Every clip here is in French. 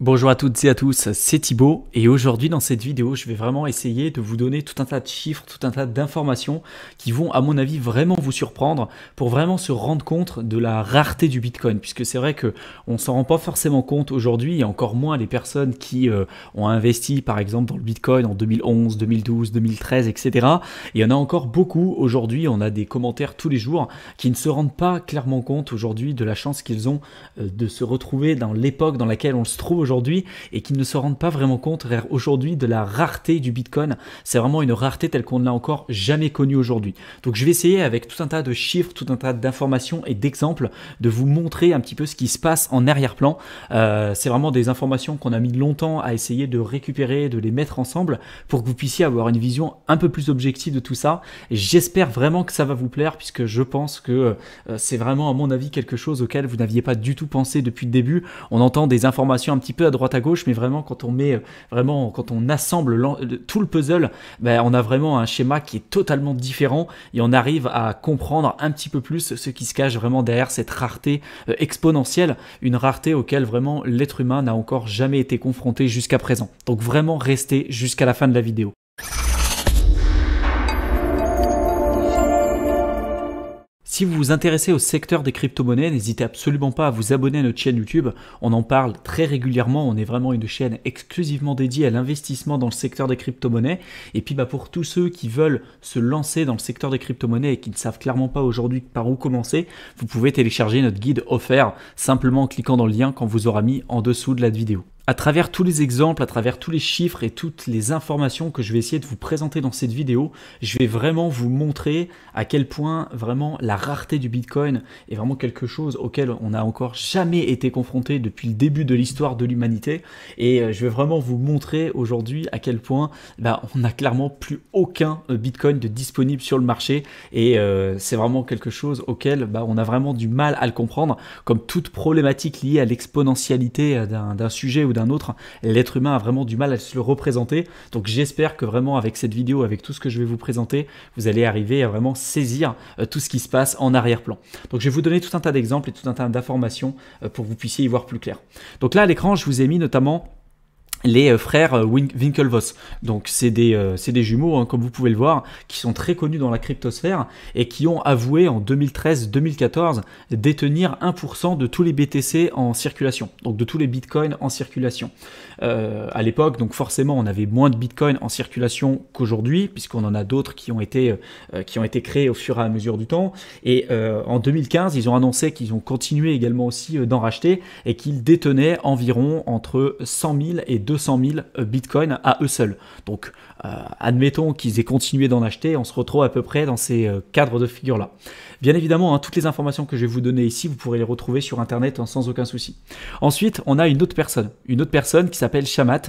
Bonjour à toutes et à tous, c'est Thibaut et aujourd'hui dans cette vidéo je vais vraiment essayer de vous donner tout un tas de chiffres, tout un tas d'informations qui vont à mon avis vraiment vous surprendre pour vraiment se rendre compte de la rareté du Bitcoin puisque c'est vrai que on s'en rend pas forcément compte aujourd'hui et encore moins les personnes qui euh, ont investi par exemple dans le Bitcoin en 2011, 2012, 2013 etc. Et il y en a encore beaucoup aujourd'hui, on a des commentaires tous les jours qui ne se rendent pas clairement compte aujourd'hui de la chance qu'ils ont euh, de se retrouver dans l'époque dans laquelle on se trouve et qui ne se rendent pas vraiment compte aujourd'hui de la rareté du Bitcoin. C'est vraiment une rareté telle qu'on ne l'a encore jamais connue aujourd'hui. Donc je vais essayer avec tout un tas de chiffres, tout un tas d'informations et d'exemples de vous montrer un petit peu ce qui se passe en arrière-plan. Euh, c'est vraiment des informations qu'on a mis longtemps à essayer de récupérer, de les mettre ensemble pour que vous puissiez avoir une vision un peu plus objective de tout ça. J'espère vraiment que ça va vous plaire puisque je pense que euh, c'est vraiment à mon avis quelque chose auquel vous n'aviez pas du tout pensé depuis le début. On entend des informations un petit peu peu à droite à gauche, mais vraiment quand on met euh, vraiment quand on assemble tout le puzzle, ben, on a vraiment un schéma qui est totalement différent et on arrive à comprendre un petit peu plus ce qui se cache vraiment derrière cette rareté euh, exponentielle, une rareté auquel vraiment l'être humain n'a encore jamais été confronté jusqu'à présent. Donc vraiment restez jusqu'à la fin de la vidéo. Si vous vous intéressez au secteur des crypto-monnaies, n'hésitez absolument pas à vous abonner à notre chaîne YouTube. On en parle très régulièrement. On est vraiment une chaîne exclusivement dédiée à l'investissement dans le secteur des crypto-monnaies. Et puis, bah, pour tous ceux qui veulent se lancer dans le secteur des crypto-monnaies et qui ne savent clairement pas aujourd'hui par où commencer, vous pouvez télécharger notre guide offert simplement en cliquant dans le lien qu'on vous aura mis en dessous de la vidéo à travers tous les exemples, à travers tous les chiffres et toutes les informations que je vais essayer de vous présenter dans cette vidéo, je vais vraiment vous montrer à quel point vraiment la rareté du Bitcoin est vraiment quelque chose auquel on n'a encore jamais été confronté depuis le début de l'histoire de l'humanité. Et euh, je vais vraiment vous montrer aujourd'hui à quel point bah, on n'a clairement plus aucun euh, Bitcoin de disponible sur le marché. Et euh, c'est vraiment quelque chose auquel bah, on a vraiment du mal à le comprendre, comme toute problématique liée à l'exponentialité d'un sujet ou autre, l'être humain a vraiment du mal à se le représenter. Donc j'espère que vraiment avec cette vidéo, avec tout ce que je vais vous présenter, vous allez arriver à vraiment saisir euh, tout ce qui se passe en arrière-plan. Donc je vais vous donner tout un tas d'exemples et tout un tas d'informations euh, pour que vous puissiez y voir plus clair. Donc là à l'écran, je vous ai mis notamment les euh, frères euh, Winklevoss. Donc c'est des, euh, jumeaux, hein, comme vous pouvez le voir, qui sont très connus dans la cryptosphère et qui ont avoué en 2013-2014 détenir 1% de tous les BTC en circulation, donc de tous les bitcoins en circulation. à l'époque, donc forcément, on avait moins de bitcoins en circulation qu'aujourd'hui, puisqu'on en a d'autres qui, ont été, qui ont été créés au fur et à mesure du temps. Et en 2015, ils ont annoncé qu'ils ont continué également aussi d'en racheter et qu'ils détenaient environ entre 100 000 et 200 000 bitcoins à eux seuls. Donc, euh, admettons qu'ils aient continué d'en acheter, on se retrouve à peu près dans ces euh, cadres de figure-là. Bien évidemment, hein, toutes les informations que je vais vous donner ici, vous pourrez les retrouver sur Internet hein, sans aucun souci. Ensuite, on a une autre personne, une autre personne qui s'appelle Shamat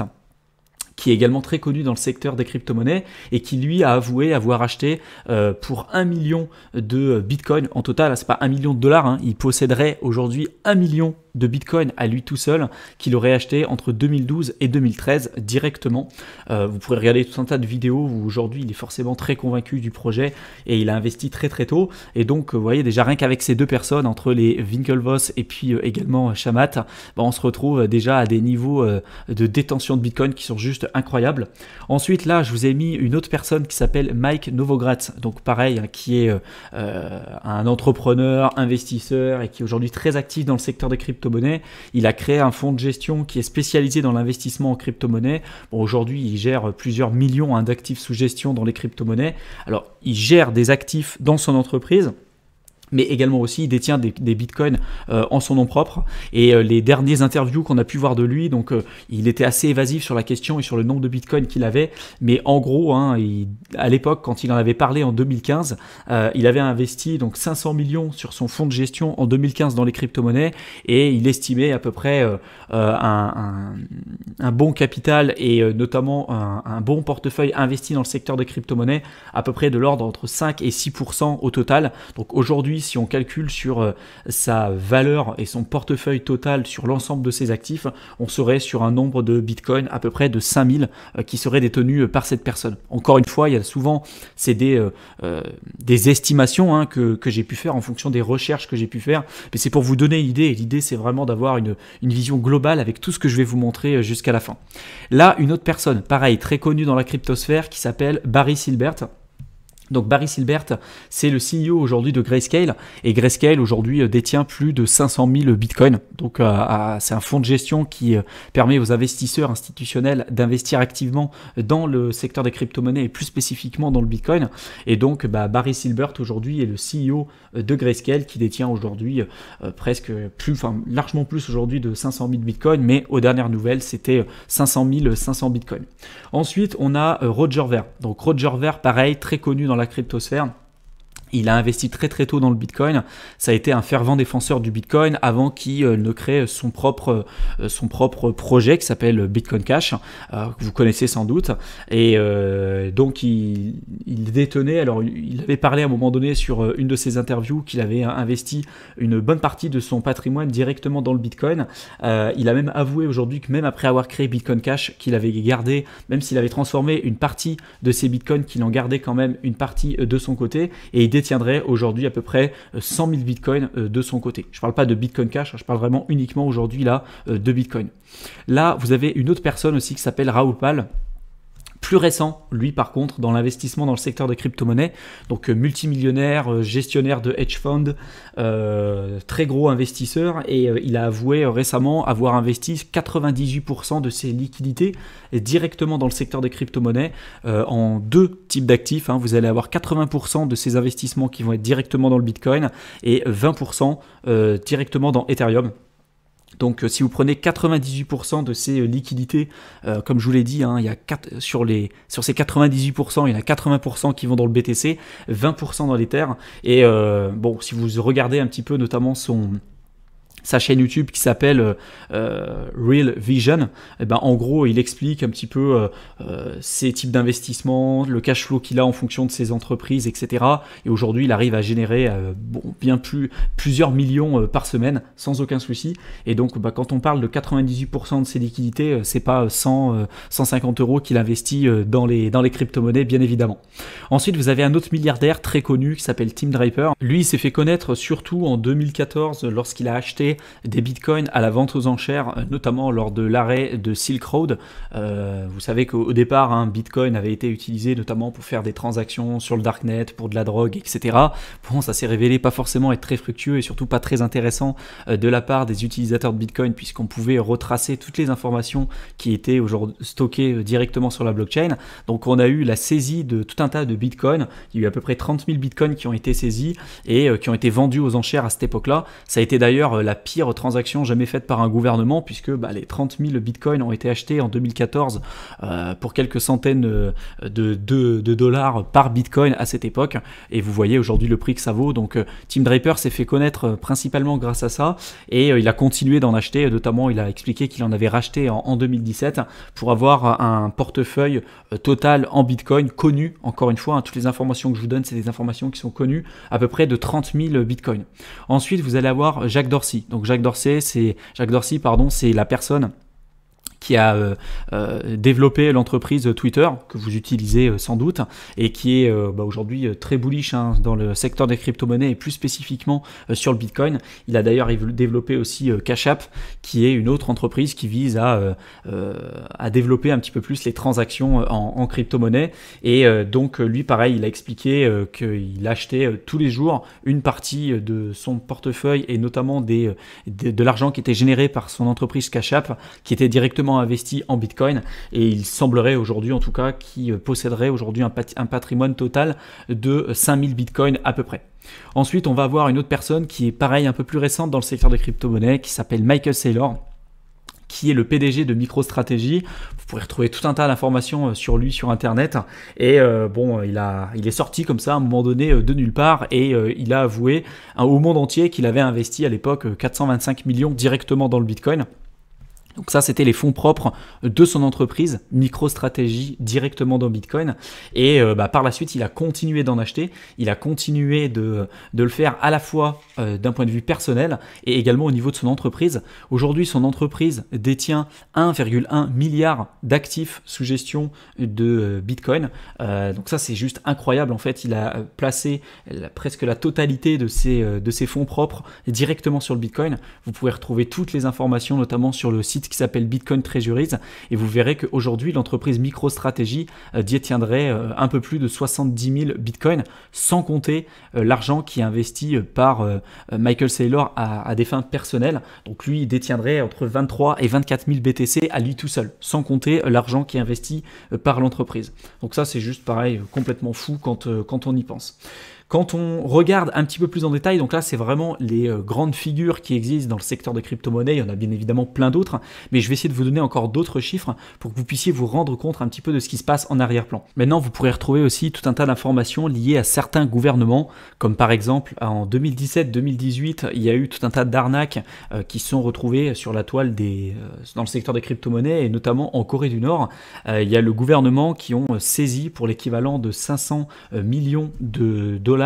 qui est également très connu dans le secteur des crypto-monnaies et qui lui a avoué avoir acheté euh, pour un million de bitcoins en total, ah, c'est pas un million de dollars, hein. il posséderait aujourd'hui un million de Bitcoin à lui tout seul qu'il aurait acheté entre 2012 et 2013 directement. Euh, vous pourrez regarder tout un tas de vidéos où aujourd'hui il est forcément très convaincu du projet et il a investi très très tôt. Et donc vous voyez déjà rien qu'avec ces deux personnes, entre les Winklevoss et puis euh, également euh, Shamat, bah, on se retrouve déjà à des niveaux de détention de Bitcoin qui sont juste incroyables. Ensuite là je vous ai mis une autre personne qui s'appelle Mike Novogratz, donc pareil, hein, qui est un entrepreneur, investisseur et qui est aujourd'hui très actif dans le secteur des crypto il a créé un fonds de gestion qui est spécialisé dans l'investissement en crypto monnaie aujourd'hui, il gère plusieurs millions hein, d'actifs sous gestion dans les crypto-monnaies. Alors, il gère des actifs dans son entreprise mais également aussi il détient des, bitcoins euh, en son nom propre. Et euh, les derniers interviews qu'on a pu voir de lui, donc euh, il était assez évasif sur la question et sur le nombre de bitcoins qu'il avait, mais en gros, hein, à l'époque, quand il en avait parlé en 2015, il avait investi donc 500 millions sur son fonds de gestion en 2015 dans les crypto-monnaies et il estimait à peu près un, bon capital et notamment un, un, bon portefeuille investi dans le secteur des crypto-monnaies à peu près de l'ordre entre 5 et 6% au total. Donc aujourd'hui, si on calcule sur euh, sa valeur et son portefeuille total sur l'ensemble de ses actifs, on serait sur un nombre de bitcoins à peu près de 5000 euh, qui seraient détenus euh, par cette personne. Encore une fois, il y a souvent, c'est des, estimations hein, que, j'ai pu faire en fonction des recherches que j'ai pu faire, mais c'est pour vous donner une idée, l'idée c'est vraiment d'avoir une, une vision globale avec tout ce que je vais vous montrer jusqu'à la fin. Là, une autre personne, pareil, très connue dans la cryptosphère, qui s'appelle Barry Silbert donc Barry Silbert, c'est le CEO aujourd'hui de Grayscale, et Grayscale aujourd'hui euh, détient plus de 500 000 bitcoins. Donc euh, c'est un fonds de gestion qui euh, permet aux investisseurs institutionnels d'investir activement dans le secteur des crypto-monnaies et plus spécifiquement dans le bitcoin. Et donc bah, Barry Silbert aujourd'hui est le CEO de Grayscale qui détient aujourd'hui presque plus, enfin largement plus aujourd'hui de 500 000 bitcoins, mais aux dernières nouvelles c'était 500 500 bitcoins. Ensuite on a Roger Ver. Donc Roger Ver, pareil, très connu dans la cryptosphère il a investi très très tôt dans le Bitcoin. Ça a été un fervent défenseur du Bitcoin avant qu'il euh, ne crée son propre, euh, son propre projet qui s'appelle Bitcoin Cash, euh, que vous connaissez sans doute. Et donc il, détenait, alors il avait parlé à un moment donné sur une de ses interviews qu'il avait investi une bonne partie de son patrimoine directement dans le Bitcoin. il a même avoué aujourd'hui que même après avoir créé Bitcoin Cash, qu'il avait gardé, même s'il avait transformé une partie de ses Bitcoins, qu'il en gardait quand même une partie de son côté. Et détiendrait aujourd'hui à peu près 100 euh, 000 bitcoins euh, de son côté. Je ne parle pas de bitcoin cash, hein, je parle vraiment uniquement aujourd'hui là euh, de bitcoin. Là, vous avez une autre personne aussi qui s'appelle Raoul Pal plus récent, lui par contre, dans l'investissement dans le secteur des crypto-monnaies, donc euh, multimillionnaire, euh, gestionnaire de hedge fund, euh, très gros investisseur, et il a avoué récemment avoir investi 98% de ses liquidités directement dans le secteur des crypto-monnaies en deux types d'actifs. Hein. Vous allez avoir 80% de ses investissements qui vont être directement dans le Bitcoin et 20% directement dans Ethereum. Donc euh, si vous prenez 98% de ces euh, liquidités, euh, comme je vous l'ai dit, hein, il y a sur, les, sur ces 98%, il y en a 80% qui vont dans le BTC, 20% dans les terres, Et bon, si vous regardez un petit peu notamment son, sa chaîne YouTube qui s'appelle euh, euh, Real Vision, et eh ben, en gros, il explique un petit peu euh, ses types d'investissements, le cash flow qu'il a en fonction de ses entreprises, etc. Et aujourd'hui, il arrive à générer bien plus plusieurs millions par semaine sans aucun souci. Et donc, bah, quand on parle de 98% de ses liquidités, c'est pas 100, 150 euros qu'il investit dans les, dans les crypto-monnaies, bien évidemment. Ensuite, vous avez un autre milliardaire très connu qui s'appelle Tim Draper. Lui, il s'est fait connaître surtout en 2014 lorsqu'il a acheté des bitcoins à la vente aux enchères, euh, notamment lors de l'arrêt de Silk Road. Euh, vous savez qu'au départ, un hein, bitcoin avait été utilisé notamment pour faire des transactions sur le darknet, pour de la drogue, etc. Bon, ça s'est révélé pas forcément être très fructueux et surtout pas très intéressant euh, de la part des utilisateurs de bitcoin, puisqu'on pouvait retracer toutes les informations qui étaient aujourd'hui stockées directement sur la blockchain. Donc on a eu la saisie de tout un tas de bitcoins. Il y a eu à peu près 30 000 bitcoins qui ont été saisis et qui ont été vendus aux enchères à cette époque-là. Ça a été d'ailleurs la pire transaction jamais faite par un gouvernement, puisque bah, les 30 000 bitcoins ont été achetés en 2014 euh, pour quelques centaines euh, de, de, dollars par bitcoin à cette époque. Et vous voyez aujourd'hui le prix que ça vaut. Donc euh, Tim Draper s'est fait connaître principalement grâce à ça et il a continué d'en acheter. Notamment, il a expliqué qu'il en avait racheté en, 2017 pour avoir un portefeuille total en bitcoin connu. Encore une fois, hein, toutes les informations que je vous donne, c'est des informations qui sont connues à peu près de 30 000 bitcoins. Ensuite, vous allez avoir Jacques Dorsey. Donc Jacques Dorsey, c'est Jacques Dorsey, pardon, c'est la personne qui a euh, euh, développé l'entreprise Twitter, que vous utilisez euh, sans doute, et qui est bah, aujourd'hui très bullish hein, dans le secteur des crypto-monnaies et plus spécifiquement sur le Bitcoin. Il a d'ailleurs développé aussi Cash App, qui est une autre entreprise qui vise à, développer un petit peu plus les transactions en, crypto-monnaie. Et donc lui, pareil, il a expliqué qu'il achetait tous les jours une partie de son portefeuille et notamment de, de l'argent qui était généré par son entreprise Cash App, qui était directement investi en Bitcoin et il semblerait aujourd'hui en tout cas qu'il posséderait aujourd'hui un, un, patrimoine total de 5000 Bitcoins à peu près. Ensuite, on va voir une autre personne qui est pareil un peu plus récente dans le secteur des crypto-monnaies qui s'appelle Michael Saylor qui est le PDG de MicroStrategy. Vous pourrez retrouver tout un tas d'informations euh, sur lui sur Internet. Et euh, bon, il, a, il est sorti comme ça à un moment donné euh, de nulle part et il a avoué hein, au monde entier qu'il avait investi à l'époque 425 millions directement dans le Bitcoin. Donc ça, c'était les fonds propres de son entreprise, MicroStratégie, directement dans Bitcoin. Et euh, bah, par la suite, il a continué d'en acheter, il a continué de, le faire à la fois euh, d'un point de vue personnel et également au niveau de son entreprise. Aujourd'hui, son entreprise détient 1,1 milliard d'actifs sous gestion de euh, Bitcoin. donc ça, c'est juste incroyable. En fait, il a placé presque la totalité de ses, de ses fonds propres directement sur le Bitcoin. Vous pouvez retrouver toutes les informations, notamment sur le site qui s'appelle Bitcoin Treasuries et vous verrez qu'aujourd'hui l'entreprise MicroStrategy euh, détiendrait euh, un peu plus de 70 000 bitcoins sans compter euh, l'argent qui est investi par Michael Saylor à, des fins personnelles. Donc lui il détiendrait entre 23 et 24 000 BTC à lui tout seul sans compter l'argent qui est investi par l'entreprise. Donc ça c'est juste pareil complètement fou quand, quand on y pense. Quand on regarde un petit peu plus en détail, donc là c'est vraiment les euh, grandes figures qui existent dans le secteur des crypto-monnaies, il y en a bien évidemment plein d'autres, mais je vais essayer de vous donner encore d'autres chiffres pour que vous puissiez vous rendre compte un petit peu de ce qui se passe en arrière-plan. Maintenant, vous pourrez retrouver aussi tout un tas d'informations liées à certains gouvernements, comme par exemple en 2017-2018, il y a eu tout un tas d'arnaques euh, qui sont retrouvées sur la toile des, euh, dans le secteur des crypto-monnaies et notamment en Corée du Nord. il y a le gouvernement qui ont saisi pour l'équivalent de 500 millions de dollars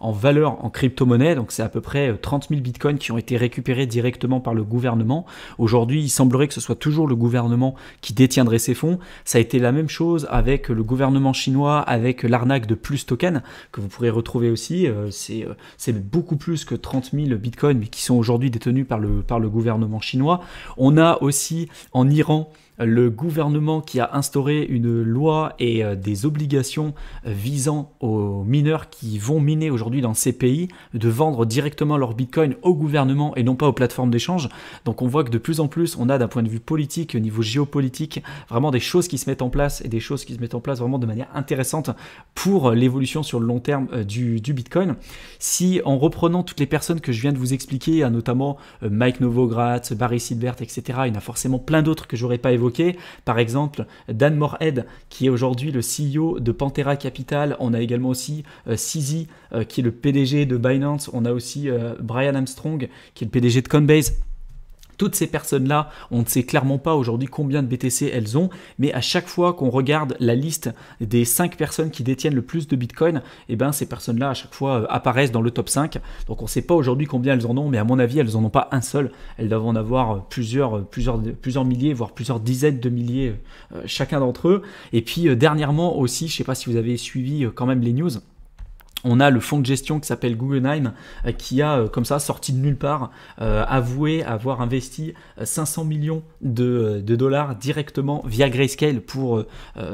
en valeur en crypto-monnaie, donc c'est à peu près 30 euh, 000 bitcoins qui ont été récupérés directement par le gouvernement. Aujourd'hui, il semblerait que ce soit toujours le gouvernement qui détiendrait ces fonds. Ça a été la même chose avec le gouvernement chinois, avec l'arnaque de Plus Token, que vous pourrez retrouver aussi. Euh, euh, c'est beaucoup plus que 30 000 bitcoins, mais qui sont aujourd'hui détenus par le, par le gouvernement chinois. On a aussi en Iran, le gouvernement qui a instauré une loi et euh, des obligations visant aux mineurs qui vont miner aujourd'hui dans ces pays de vendre directement leur bitcoin au gouvernement et non pas aux plateformes d'échange. Donc on voit que de plus en plus, on a d'un point de vue politique, au niveau géopolitique, vraiment des choses qui se mettent en place et des choses qui se mettent en place vraiment de manière intéressante pour euh, l'évolution sur le long terme euh, du, bitcoin. Si en reprenant toutes les personnes que je viens de vous expliquer, notamment Mike Novogratz, Barry Silbert, etc., il y en a forcément plein d'autres que j'aurais pas évoqué par exemple, Dan Morhead, qui est aujourd'hui le CEO de Pantera Capital. On a également aussi euh, euh qui est le PDG de Binance. On a aussi euh, Brian Armstrong, qui est le PDG de Coinbase. Toutes ces personnes-là, on ne sait clairement pas aujourd'hui combien de BTC elles ont, mais à chaque fois qu'on regarde la liste des 5 personnes qui détiennent le plus de Bitcoin, eh ben, ces personnes-là à chaque fois euh, apparaissent dans le top 5. Donc on ne sait pas aujourd'hui combien elles en ont, mais à mon avis, elles n'en ont pas un seul. Elles doivent en avoir euh, plusieurs, euh, plusieurs, plusieurs milliers, voire plusieurs dizaines de milliers chacun d'entre eux. Et puis dernièrement aussi, je ne sais pas si vous avez suivi quand même les news on a le fonds de gestion qui s'appelle Guggenheim euh, qui a, euh, comme ça, sorti de nulle part, euh, avoué avoir investi 500 millions de, dollars directement via Grayscale pour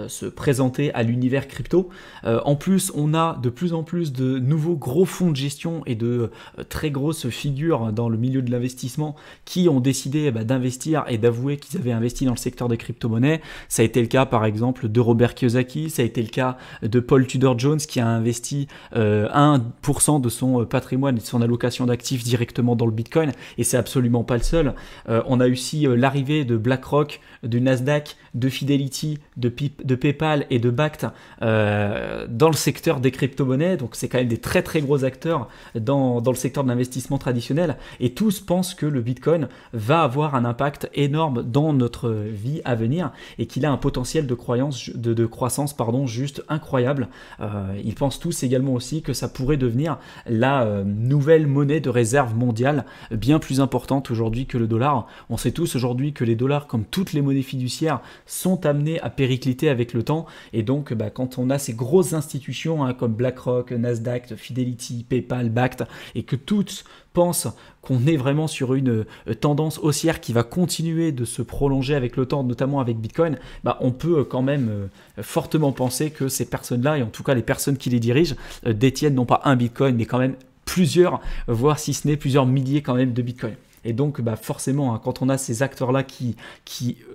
se présenter à l'univers crypto. en plus, on a de plus en plus de nouveaux gros fonds de gestion et de très grosses figures dans le milieu de l'investissement qui ont décidé eh ben, d'investir et d'avouer qu'ils avaient investi dans le secteur des crypto-monnaies. Ça a été le cas, par exemple, de Robert Kiyosaki, ça a été le cas de Paul Tudor Jones qui a investi 1% euh, de son euh, patrimoine et de son allocation d'actifs directement dans le Bitcoin, et c'est absolument pas le seul. Euh, on a aussi l'arrivée de BlackRock, du Nasdaq, de Fidelity, de, PayPal et de Bact euh, dans le secteur des crypto-monnaies. Donc c'est quand même des très très gros acteurs dans, le secteur de l'investissement traditionnel. Et tous pensent que le Bitcoin va avoir un impact énorme dans notre vie à venir et qu'il a un potentiel de, croissance pardon, juste incroyable. Euh, ils pensent tous également aussi que ça pourrait devenir la euh, nouvelle monnaie de réserve mondiale, bien plus importante aujourd'hui que le dollar. On sait tous aujourd'hui que les dollars, comme toutes les monnaies fiduciaires, sont amenés à péricliter avec le temps. Et donc, bah, quand on a ces grosses institutions hein, comme BlackRock, Nasdaq, Fidelity, PayPal, BACT, et que toutes pensent qu'on est vraiment sur une euh, tendance haussière qui va continuer de se prolonger avec le temps, notamment avec Bitcoin, bah, on peut euh, quand même euh, fortement penser que ces personnes-là, et en tout cas les personnes qui les dirigent, détiennent non pas un Bitcoin, mais quand même plusieurs, voire si ce n'est plusieurs milliers quand même de Bitcoin. Et donc, bah, forcément, hein, quand on a ces acteurs-là qui,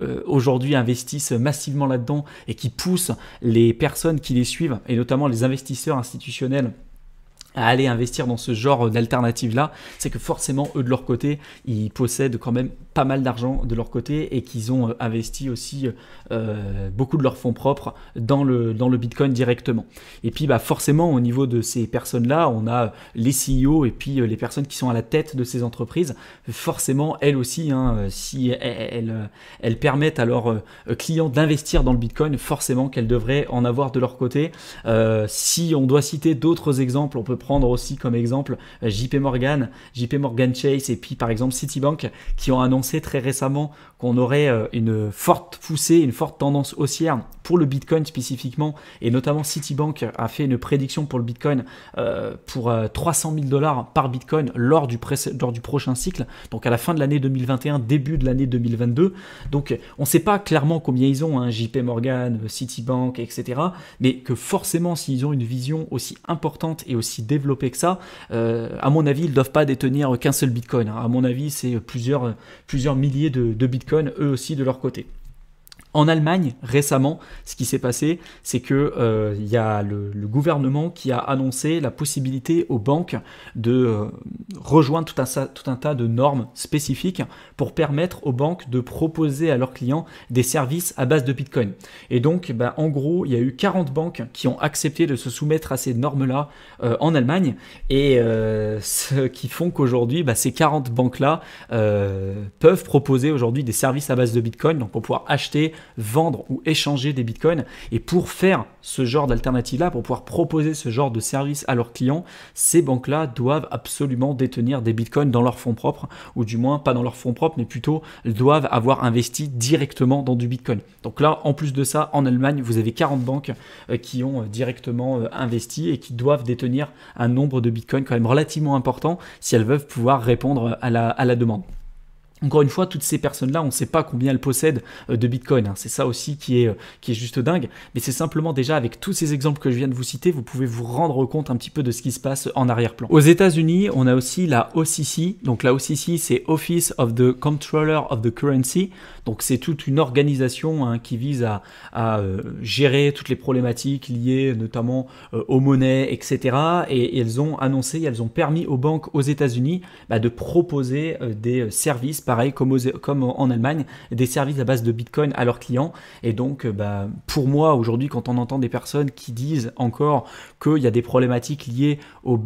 euh, aujourd'hui investissent massivement là-dedans et qui poussent les personnes qui les suivent, et notamment les investisseurs institutionnels, aller investir dans ce genre d'alternative là, c'est que forcément eux de leur côté, ils possèdent quand même pas mal d'argent de leur côté et qu'ils ont euh, investi aussi euh, euh, beaucoup de leurs fonds propres dans le, dans le Bitcoin directement. Et puis bah forcément au niveau de ces personnes là, on a les CEO et puis les personnes qui sont à la tête de ces entreprises, forcément elles aussi, hein, si elles, elles, permettent à leurs clients d'investir dans le Bitcoin, forcément qu'elles devraient en avoir de leur côté. si on doit citer d'autres exemples, on peut prendre aussi comme exemple euh, JP Morgan, JP Morgan Chase et puis par exemple Citibank qui ont annoncé très récemment qu'on aurait euh, une forte poussée, une forte tendance haussière pour le Bitcoin spécifiquement et notamment Citibank a fait une prédiction pour le Bitcoin euh, pour 300 000 dollars par Bitcoin lors du, lors du prochain cycle, donc à la fin de l'année 2021, début de l'année 2022. Donc on ne sait pas clairement combien ils ont, hein, JP Morgan, Citibank, etc. Mais que forcément s'ils ont une vision aussi importante et aussi développer que ça, euh, à mon avis, ils ne doivent pas détenir qu'un seul bitcoin. Hein. À mon avis, c'est plusieurs, milliers de, de bitcoins eux aussi de leur côté. En Allemagne, récemment, ce qui s'est passé, c'est que euh, il y a le, gouvernement qui a annoncé la possibilité aux banques de euh, rejoindre tout un, tas de normes spécifiques pour permettre aux banques de proposer à leurs clients des services à base de Bitcoin. Et donc, ben, en gros, il y a eu 40 banques qui ont accepté de se soumettre à ces normes-là euh, en Allemagne, et ce qui font qu'aujourd'hui, ben, ces 40 banques-là peuvent proposer aujourd'hui des services à base de Bitcoin, donc pour pouvoir acheter vendre ou échanger des bitcoins. Et pour faire ce genre d'alternative-là, pour pouvoir proposer ce genre de service à leurs clients, ces banques-là doivent absolument détenir des bitcoins dans leurs fonds propres, ou du moins pas dans leurs fonds propres, mais plutôt doivent avoir investi directement dans du bitcoin. Donc là, en plus de ça, en Allemagne, vous avez 40 banques euh, qui ont euh, directement euh, investi et qui doivent détenir un nombre de bitcoins quand même relativement important si elles veulent pouvoir répondre à la demande. Encore une fois, toutes ces personnes-là, on ne sait pas combien elles possèdent euh, de Bitcoin. Hein. C'est ça aussi qui est, euh, qui est juste dingue. Mais c'est simplement déjà avec tous ces exemples que je viens de vous citer, vous pouvez vous rendre compte un petit peu de ce qui se passe en arrière-plan. Aux États-Unis, on a aussi la OCC. Donc la OCC, c'est Office of the controller of the Currency. Donc c'est toute une organisation hein, qui vise à, euh, gérer toutes les problématiques liées notamment aux monnaies, etc. Et, elles ont annoncé, elles ont permis aux banques aux États-Unis bah, de proposer des services pareil, comme, en Allemagne, des services à base de Bitcoin à leurs clients. Et donc, euh, bah, pour moi, aujourd'hui, quand on entend des personnes qui disent encore qu'il y a des problématiques liées au,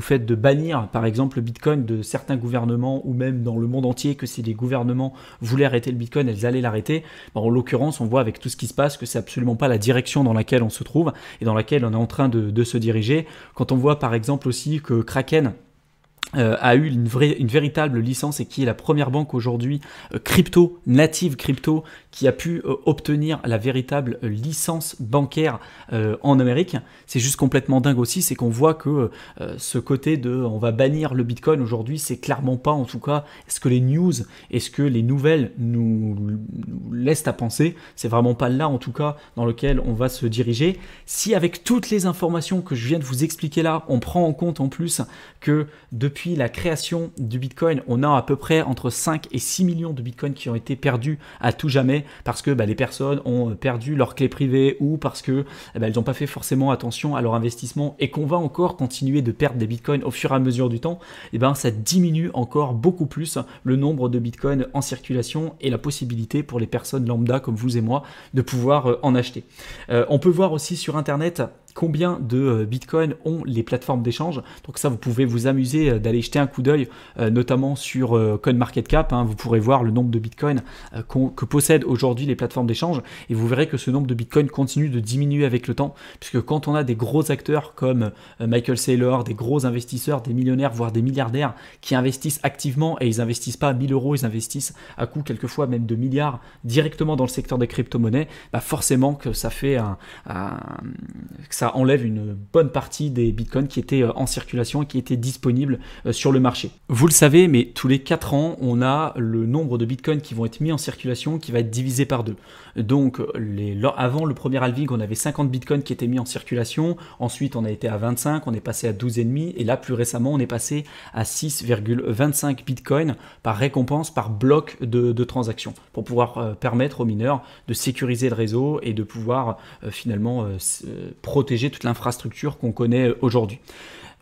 fait de bannir, par exemple, le Bitcoin de certains gouvernements ou même dans le monde entier, que si les gouvernements voulaient arrêter le Bitcoin, elles allaient l'arrêter. en l'occurrence, on voit avec tout ce qui se passe que c'est absolument pas la direction dans laquelle on se trouve et dans laquelle on est en train de se diriger. Quand on voit, par exemple, aussi que Kraken, euh, a eu une, vraie, une véritable licence et qui est la première banque aujourd'hui euh, crypto, native crypto, qui a pu euh, obtenir la véritable euh, licence bancaire euh, en Amérique. C'est juste complètement dingue aussi, c'est qu'on voit que ce côté de on va bannir le Bitcoin aujourd'hui, c'est clairement pas en tout cas ce que les news est ce que les nouvelles nous, nous laissent à penser. C'est vraiment pas là en tout cas dans lequel on va se diriger. Si avec toutes les informations que je viens de vous expliquer là, on prend en compte en plus que depuis la création du Bitcoin, on a à peu près entre 5 et 6 millions de Bitcoin qui ont été perdus à tout jamais parce que bah, les personnes ont perdu leur clé privée ou parce que eh n'ont ben, pas fait forcément attention à leur investissement et qu'on va encore continuer de perdre des bitcoins au fur et à mesure du temps, et eh ben ça diminue encore beaucoup plus le nombre de bitcoins en circulation et la possibilité pour les personnes lambda comme vous et moi de pouvoir euh, en acheter. Euh, on peut voir aussi sur internet combien de euh, Bitcoin ont les plateformes d'échange. Donc ça, vous pouvez vous amuser euh, d'aller jeter un coup d'œil, euh, notamment sur CoinMarketCap. Hein. vous pourrez voir le nombre de Bitcoin que possèdent aujourd'hui les plateformes d'échange. Et vous verrez que ce nombre de Bitcoin continue de diminuer avec le temps. Puisque quand on a des gros acteurs comme Michael Saylor, des gros investisseurs, des millionnaires, voire des milliardaires qui investissent activement et ils n'investissent pas à 1000 euros, ils investissent à coût quelquefois même de milliards directement dans le secteur des crypto-monnaies, bah forcément que ça fait un, enlève une bonne partie des bitcoins qui étaient euh, en circulation qui étaient disponibles euh, sur le marché. Vous le savez, mais tous les quatre ans, on a le nombre de bitcoins qui vont être mis en circulation qui va être divisé par deux. Donc les, avant le premier halving, on avait 50 bitcoins qui étaient mis en circulation, ensuite on a été à 25, on est passé à 12,5 et là plus récemment on est passé à 6,25 bitcoins par récompense, par bloc de, de transactions pour pouvoir euh, permettre aux mineurs de sécuriser le réseau et de pouvoir finalement protéger toute l'infrastructure qu'on connaît euh, aujourd'hui.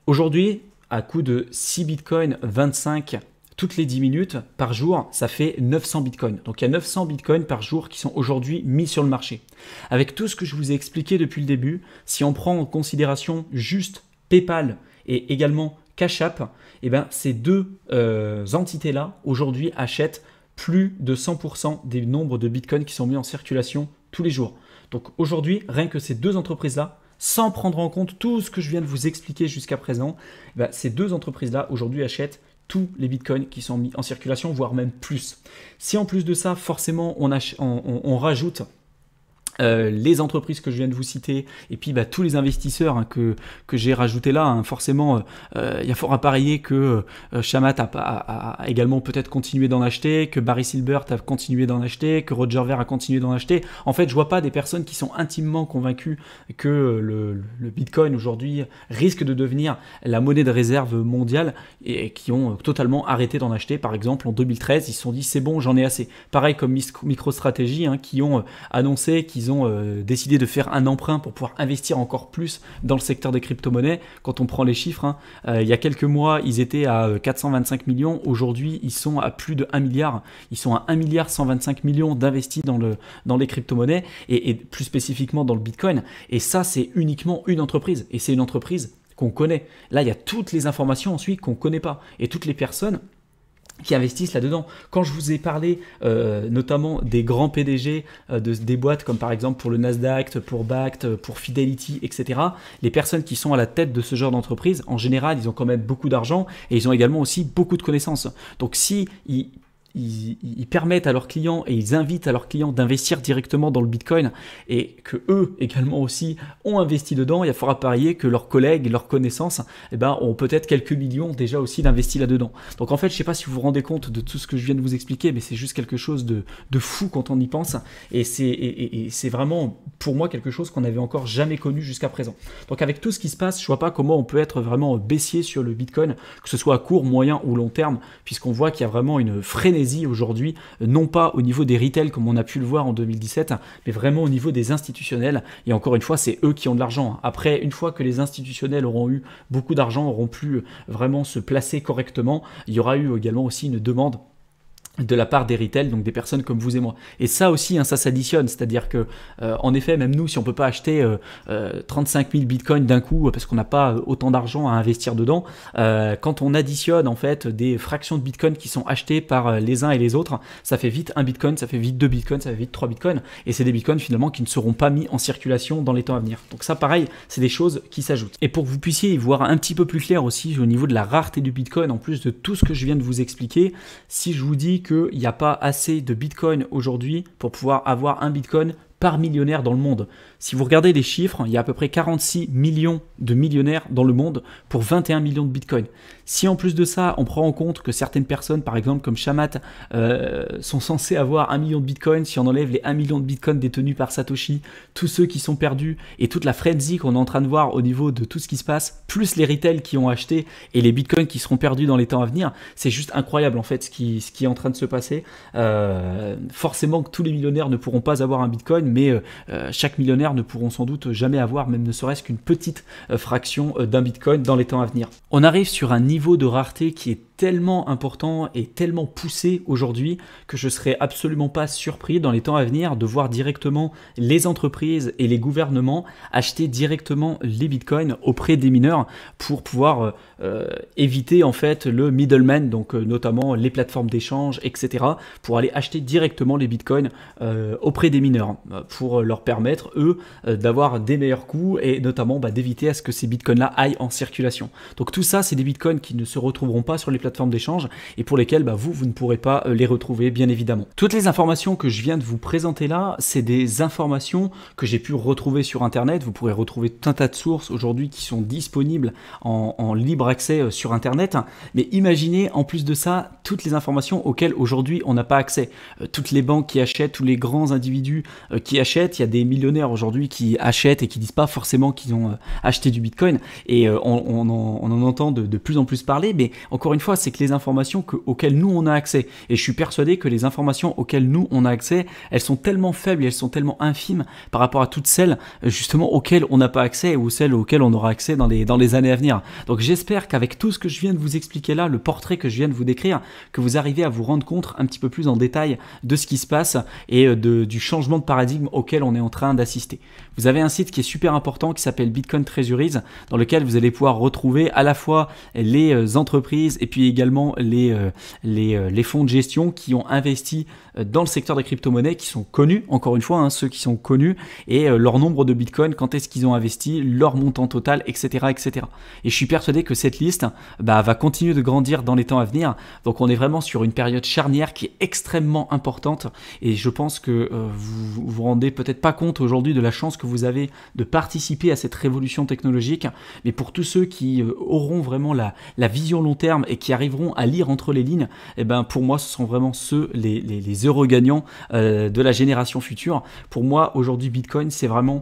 Aujourd'hui, à coût de 6 bitcoins 25 toutes les 10 minutes par jour, ça fait 900 bitcoins. Donc il y a 900 bitcoins par jour qui sont aujourd'hui mis sur le marché. Avec tout ce que je vous ai expliqué depuis le début, si on prend en considération juste PayPal et également Cash App, eh ben, ces deux euh, entités-là aujourd'hui achètent plus de 100% des nombres de bitcoins qui sont mis en circulation tous les jours. Donc aujourd'hui, rien que ces deux entreprises-là sans prendre en compte tout ce que je viens de vous expliquer jusqu'à présent, eh ben, ces deux entreprises-là aujourd'hui achètent tous les bitcoins qui sont mis en circulation, voire même plus. Si en plus de ça, forcément, on rajoute euh, les entreprises que je viens de vous citer, et puis bah, tous les investisseurs hein, que, j'ai rajouté là, hein, forcément, euh, euh, il y a fort à parier que euh, a, également peut-être continué d'en acheter, que Barry Silbert a continué d'en acheter, que Roger Ver a continué d'en acheter. En fait, je vois pas des personnes qui sont intimement convaincues que le, Bitcoin aujourd'hui risque de devenir la monnaie de réserve mondiale et qui ont totalement arrêté d'en acheter. Par exemple, en 2013, ils se sont dit c'est bon, j'en ai assez. Pareil comme MicroStrategy, hein, qui ont annoncé qu'ils euh, décidé de faire un emprunt pour pouvoir investir encore plus dans le secteur des crypto-monnaies. Quand on prend les chiffres, hein, euh, il y a quelques mois, ils étaient à 425 euh, millions. Aujourd'hui, ils sont à plus de 1 milliard. Ils sont à 1 milliard 125 millions d'investis dans, le, dans les crypto-monnaies et, plus spécifiquement dans le Bitcoin. Et ça, c'est uniquement une entreprise. Et c'est une entreprise qu'on connaît. Là, il y a toutes les informations ensuite qu'on ne connaît pas. Et toutes les personnes qui investissent là-dedans. Quand je vous ai parlé euh, notamment des grands PDG euh, de, des boîtes comme par exemple pour le Nasdaq, pour Bact, pour Fidelity, etc., les personnes qui sont à la tête de ce genre d'entreprise, en général, ils ont quand même beaucoup d'argent et ils ont également aussi beaucoup de connaissances. Donc si ils ils, permettent à leurs clients et ils invitent à leurs clients d'investir directement dans le Bitcoin et que eux également aussi ont investi dedans, il faudra parier que leurs collègues, leurs connaissances, eh ben, ont peut-être quelques millions déjà aussi d'investis là-dedans. Donc en fait, je ne sais pas si vous vous rendez compte de tout ce que je viens de vous expliquer, mais c'est juste quelque chose de, de, fou quand on y pense et c'est vraiment pour moi quelque chose qu'on n'avait encore jamais connu jusqu'à présent. Donc avec tout ce qui se passe, je ne vois pas comment on peut être vraiment baissier sur le Bitcoin, que ce soit à court, moyen ou long terme, puisqu'on voit qu'il y a vraiment une frénésie aujourd'hui, non pas au niveau des retail comme on a pu le voir en 2017, mais vraiment au niveau des institutionnels. Et encore une fois, c'est eux qui ont de l'argent. Après, une fois que les institutionnels auront eu beaucoup d'argent, auront pu vraiment se placer correctement, il y aura eu également aussi une demande de la part des retail, donc des personnes comme vous et moi. Et ça aussi, hein, ça s'additionne, c'est-à-dire que, euh, en effet, même nous, si on peut pas acheter 35 euh, 000 euh, bitcoins d'un coup parce qu'on n'a pas autant d'argent à investir dedans, quand on additionne en fait des fractions de bitcoins qui sont achetées par les uns et les autres, ça fait vite un bitcoin, ça fait vite deux bitcoins, ça fait vite trois bitcoins, et c'est des bitcoins finalement qui ne seront pas mis en circulation dans les temps à venir. Donc ça, pareil, c'est des choses qui s'ajoutent. Et pour que vous puissiez y voir un petit peu plus clair aussi au niveau de la rareté du bitcoin, en plus de tout ce que je viens de vous expliquer, si je vous dis qu'il n'y a pas assez de Bitcoin aujourd'hui pour pouvoir avoir un Bitcoin par millionnaire dans le monde. Si vous regardez les chiffres, il y a à peu près 46 millions de millionnaires dans le monde pour 21 millions de bitcoins. Si en plus de ça, on prend en compte que certaines personnes, par exemple comme Shamat, euh, sont censées avoir 1 million de bitcoins, si on enlève les 1 million de bitcoins détenus par Satoshi, tous ceux qui sont perdus et toute la frenzy qu'on est en train de voir au niveau de tout ce qui se passe, plus les retails qui ont acheté et les bitcoins qui seront perdus dans les temps à venir, c'est juste incroyable en fait ce qui, ce qui est en train de se passer. Euh, forcément que tous les millionnaires ne pourront pas avoir un bitcoin, mais euh, chaque millionnaire ne pourront sans doute jamais avoir, même ne serait-ce qu'une petite euh, fraction euh, d'un bitcoin dans les temps à venir. On arrive sur un niveau de rareté qui est tellement important et tellement poussé aujourd'hui que je serais absolument pas surpris dans les temps à venir de voir directement les entreprises et les gouvernements acheter directement les bitcoins auprès des mineurs pour pouvoir euh, euh, éviter en fait le middleman, donc euh, notamment les plateformes d'échange, etc., pour aller acheter directement les bitcoins euh, auprès des mineurs, hein, pour leur permettre eux d'avoir des meilleurs coûts et notamment bah, d'éviter à ce que ces bitcoins-là aillent en circulation. Donc tout ça, c'est des bitcoins qui ne se retrouveront pas sur les plateformes d'échange et pour lesquels bah, vous, vous ne pourrez pas les retrouver, bien évidemment. Toutes les informations que je viens de vous présenter là, c'est des informations que j'ai pu retrouver sur Internet. Vous pourrez retrouver tout un tas de sources aujourd'hui qui sont disponibles en, en libre accès euh, sur Internet. Hein. Mais imaginez en plus de ça toutes les informations auxquelles aujourd'hui on n'a pas accès. Euh, toutes les banques qui achètent, tous les grands individus euh, qui achètent, il y a des millionnaires aujourd'hui qui achètent et qui disent pas forcément qu'ils ont acheté du Bitcoin. Et on, en, entend de, plus en plus parler, mais encore une fois, c'est que les informations que, auxquelles nous on a accès. Et je suis persuadé que les informations auxquelles nous on a accès, elles sont tellement faibles, et elles sont tellement infimes par rapport à toutes celles justement auxquelles on n'a pas accès ou celles auxquelles on aura accès dans les, dans les années à venir. Donc j'espère qu'avec tout ce que je viens de vous expliquer là, le portrait que je viens de vous décrire, que vous arrivez à vous rendre compte un petit peu plus en détail de ce qui se passe et euh, de, du changement de paradigme auquel on est en train d'assister. Vous avez un site qui est super important qui s'appelle Bitcoin Treasuries, dans lequel vous allez pouvoir retrouver à la fois les euh, entreprises et puis également les, euh, les, fonds de gestion qui ont investi dans le secteur des crypto-monnaies, qui sont connus, encore une fois, hein, ceux qui sont connus, et leur nombre de Bitcoin, quand est-ce qu'ils ont investi, leur montant total, etc. etc. Et je suis persuadé que cette liste bah, va continuer de grandir dans les temps à venir. Donc on est vraiment sur une période charnière qui est extrêmement importante et je pense que euh, vous vous rendez peut-être pas compte aujourd'hui de la chance que vous avez de participer à cette révolution technologique. Mais pour tous ceux qui euh, auront vraiment la, vision long terme et qui arriveront à lire entre les lignes, et eh ben, pour moi ce sont vraiment ceux les, les, heureux gagnants euh, de la génération future. Pour moi aujourd'hui Bitcoin c'est vraiment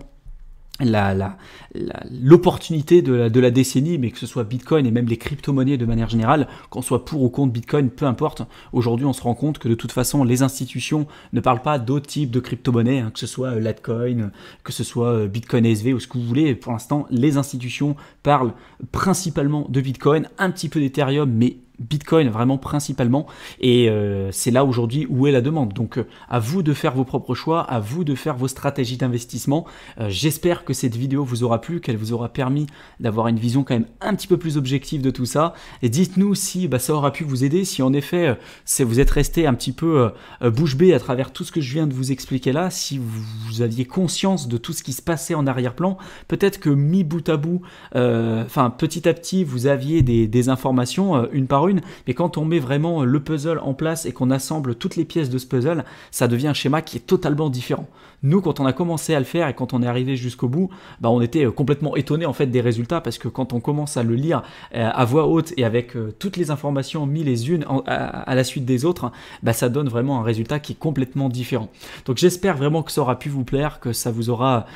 l'opportunité la, la, de, la, décennie, mais que ce soit Bitcoin et même les crypto-monnaies de manière générale, qu'on soit pour ou contre Bitcoin, peu importe, aujourd'hui on se rend compte que de toute façon les institutions ne parlent pas d'autres types de crypto-monnaies, hein, que ce soit euh, Litecoin, que ce soit euh, Bitcoin SV ou ce que vous voulez, pour l'instant les institutions parlent principalement de Bitcoin, un petit peu d'Ethereum, mais Bitcoin vraiment principalement, et euh, c'est là aujourd'hui où est la demande. Donc euh, à vous de faire vos propres choix, à vous de faire vos stratégies d'investissement. Euh, j'espère que cette vidéo vous aura plu, qu'elle vous aura permis d'avoir une vision quand même un petit peu plus objective de tout ça. Et dites-nous si bah, ça aura pu vous aider, si en effet vous êtes resté un petit peu bouche bée à travers tout ce que je viens de vous expliquer là, si vous, aviez conscience de tout ce qui se passait en arrière-plan, peut-être que mi bout à bout, enfin petit à petit, vous aviez des, des informations une par mais quand on met vraiment le puzzle en place et qu'on assemble toutes les pièces de ce puzzle, ça devient un schéma qui est totalement différent. Nous, quand on a commencé à le faire et quand on est arrivé jusqu'au bout, bah, on était euh, complètement étonné en fait des résultats parce que quand on commence à le lire euh, à voix haute et avec euh, toutes les informations mises les unes à, la suite des autres, bah, ça donne vraiment un résultat qui est complètement différent. Donc j'espère vraiment que ça aura pu vous plaire, que ça vous aura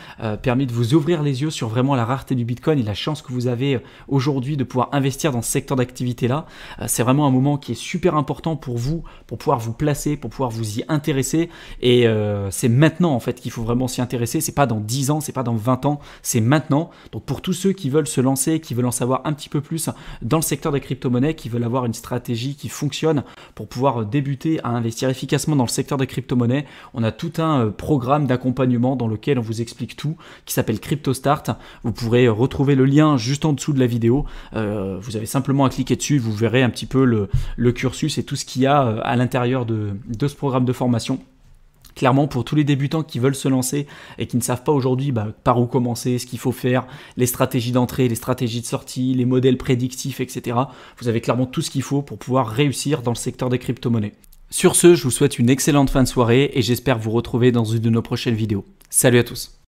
permis de vous ouvrir les yeux sur vraiment la rareté du Bitcoin et la chance que vous avez aujourd'hui de pouvoir investir dans ce secteur d'activité là. Euh, c'est vraiment un moment qui est super important pour vous, pour pouvoir vous placer, pour pouvoir vous y intéresser. Et euh, c'est maintenant en fait qu'il faut vraiment s'y intéresser. C'est pas dans 10 ans, c'est pas dans 20 ans, c'est maintenant. Donc pour tous ceux qui veulent se lancer, qui veulent en savoir un petit peu plus dans le secteur des crypto-monnaies, qui veulent avoir une stratégie qui fonctionne pour pouvoir débuter à investir efficacement dans le secteur des crypto-monnaies, on a tout un euh, programme d'accompagnement dans lequel on vous explique tout, qui s'appelle crypto start Vous pourrez retrouver le lien juste en dessous de la vidéo. vous avez simplement à cliquer dessus, vous verrez un petit peu le, cursus et tout ce qu'il y a euh, à l'intérieur de, de ce programme de formation clairement pour tous les débutants qui veulent se lancer et qui ne savent pas aujourd'hui bah, par où commencer, ce qu'il faut faire, les stratégies d'entrée, les stratégies de sortie, les modèles prédictifs, etc. Vous avez clairement tout ce qu'il faut pour pouvoir réussir dans le secteur des crypto-monnaies. Sur ce, je vous souhaite une excellente fin de soirée et j'espère vous retrouver dans une de nos prochaines vidéos. Salut à tous